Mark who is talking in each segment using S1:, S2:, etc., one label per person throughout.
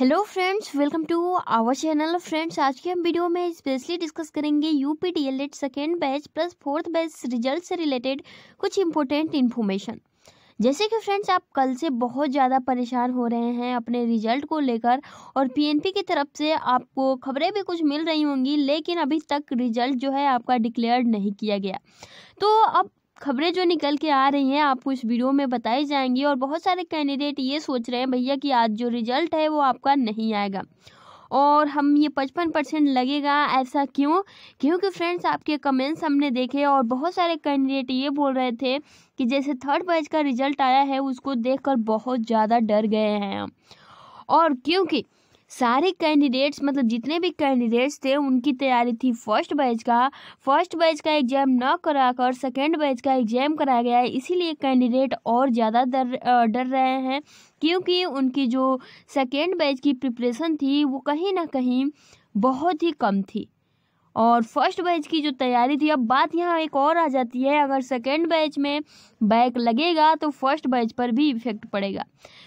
S1: hello friends welcome to our channel friends आज के हम वीडियो में स्पेशली डिस्कस करेंगे U P D L Ed second batch plus fourth batch result से related कुछ important information जैसे कि फ्रेंड्स आप कल से बहुत ज़्यादा परेशान हो रहे हैं अपने रिजल्ट को लेकर और पीएनपी की तरफ से आपको खबरें भी कुछ मिल रही होंगी लेकिन अभी तक रिजल्ट जो है आपका डिक्लेयर नहीं किया गया तो अब खबरें जो निकल के आ रही हैं आपको इस वीडियो में बताई जाएंगी और बहुत सारे कैंडिडेट ये सोच रहे हैं भैया कि आज जो रिजल्ट है वो आपका नहीं आएगा और हम ये पचपन परसेंट लगेगा ऐसा क्यों क्योंकि फ्रेंड्स आपके कमेंट्स हमने देखे और बहुत सारे कैंडिडेट ये बोल रहे थे कि जैसे थर्ड बैच का रिजल्ट आया है उसको देखकर बहुत ज़्यादा डर गए हैं हम और क्योंकि सारे कैंडिडेट्स मतलब जितने भी कैंडिडेट्स थे उनकी तैयारी थी फर्स्ट बैच का फर्स्ट बैच का एग्ज़ाम न कराकर सेकेंड बैच का एग्ज़ाम कराया गया है इसीलिए कैंडिडेट और ज़्यादा डर डर रहे हैं क्योंकि उनकी जो सेकेंड बैच की प्रिपरेशन थी वो कहीं ना कहीं बहुत ही कम थी और फर्स्ट बैच की जो तैयारी थी अब बात यहाँ एक और आ जाती है अगर सेकेंड बैच में बैक लगेगा तो फर्स्ट बैच पर भी इफेक्ट पड़ेगा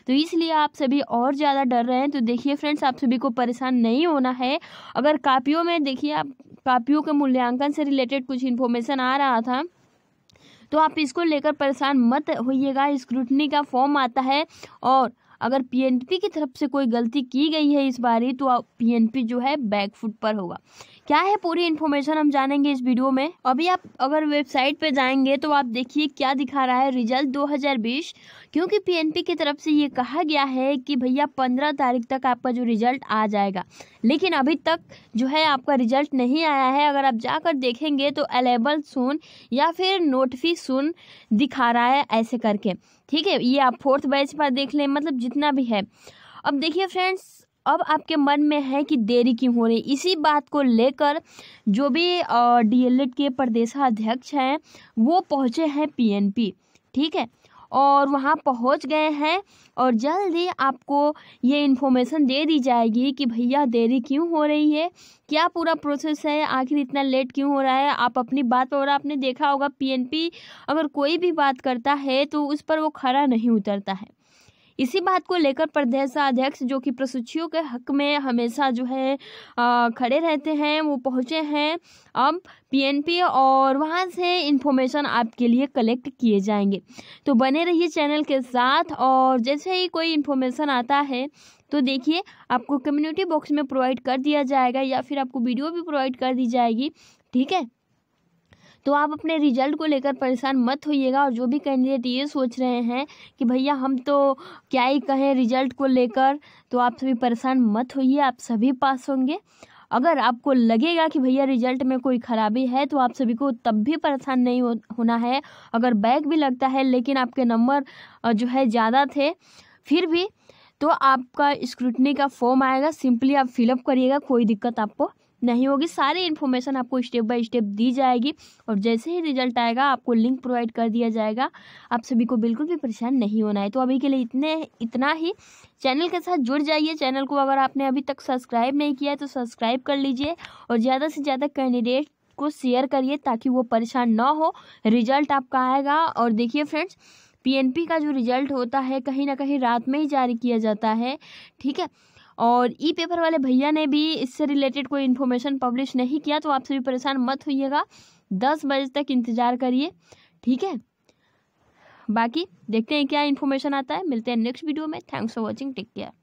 S1: तो इसलिए आप सभी और ज़्यादा डर रहे हैं तो देखिए फ्रेंड्स आप सभी को परेशान नहीं होना है अगर कापियों में देखिए आप कापियों के मूल्यांकन से रिलेटेड कुछ इन्फॉर्मेशन आ रहा था तो आप इसको लेकर परेशान मत होइएगा स्क्रूटनी का फॉर्म आता है और अगर पीएनपी की तरफ से कोई गलती की गई है इस बारी तो पीएनपी जो है बैकफुट पर होगा क्या है पूरी इन्फॉर्मेशन हम जानेंगे इस वीडियो में अभी आप अगर वेबसाइट पे जाएंगे तो आप देखिए क्या दिखा रहा है रिजल्ट 2020 क्योंकि पीएनपी की तरफ से ये कहा गया है कि भैया 15 तारीख तक आपका जो रिजल्ट आ जाएगा लेकिन अभी तक जो है आपका रिजल्ट नहीं आया है अगर आप जाकर देखेंगे तो अलेबल सुन या फिर नोटफी सुन दिखा रहा है ऐसे करके ठीक है ये आप फोर्थ बैच पर देख लें मतलब जितना भी है अब देखिए फ्रेंड्स अब आपके मन में है कि देरी क्यों हो रही इसी बात को लेकर जो भी डीएलएड के प्रदेशाध्यक्ष हैं वो पहुँचे हैं पीएनपी ठीक है और वहाँ पहुँच गए हैं और जल्द ही आपको ये इन्फॉर्मेशन दे दी जाएगी कि भैया देरी क्यों हो रही है क्या पूरा प्रोसेस है आखिर इतना लेट क्यों हो रहा है आप अपनी बात और आपने देखा होगा पीएनपी अगर कोई भी बात करता है तो उस पर वो खड़ा नहीं उतरता है इसी बात को लेकर प्रदेशाध्यक्ष जो कि प्रसूचियों के हक में हमेशा जो है खड़े रहते हैं वो पहुँचे हैं अब पीएनपी और वहाँ से इन्फॉर्मेशन आपके लिए कलेक्ट किए जाएंगे तो बने रहिए चैनल के साथ और जैसे ही कोई इन्फॉर्मेशन आता है तो देखिए आपको कम्युनिटी बॉक्स में प्रोवाइड कर दिया जाएगा या फिर आपको वीडियो भी प्रोवाइड कर दी जाएगी ठीक है तो आप अपने रिजल्ट को लेकर परेशान मत होइएगा और जो भी कैंडिडेट ये सोच रहे हैं कि भैया हम तो क्या ही कहें रिजल्ट को लेकर तो आप सभी परेशान मत होइए आप सभी पास होंगे अगर आपको लगेगा कि भैया रिजल्ट में कोई ख़राबी है तो आप सभी को तब भी परेशान नहीं होना है अगर बैग भी लगता है लेकिन आपके नंबर जो है ज़्यादा थे फिर भी तो आपका स्क्रूटनी का फॉर्म आएगा सिंपली आप फिलअप करिएगा कोई दिक्कत आपको नहीं होगी सारी इन्फॉर्मेशन आपको स्टेप बाय स्टेप दी जाएगी और जैसे ही रिजल्ट आएगा आपको लिंक प्रोवाइड कर दिया जाएगा आप सभी को बिल्कुल भी परेशान नहीं होना है तो अभी के लिए इतने इतना ही चैनल के साथ जुड़ जाइए चैनल को अगर आपने अभी तक सब्सक्राइब नहीं किया है तो सब्सक्राइब कर लीजिए और ज़्यादा से ज़्यादा कैंडिडेट को शेयर करिए ताकि वो परेशान ना हो रिजल्ट आपका आएगा और देखिए फ्रेंड्स पीएनपी का जो रिजल्ट होता है कहीं ना कहीं रात में ही जारी किया जाता है ठीक है और ई पेपर वाले भैया ने भी इससे रिलेटेड कोई इन्फॉर्मेशन पब्लिश नहीं किया तो आप सभी परेशान मत होइएगा दस बजे तक इंतज़ार करिए ठीक है बाकी देखते हैं क्या इन्फॉर्मेशन आता है मिलते हैं नेक्स्ट वीडियो में thanks for watching take care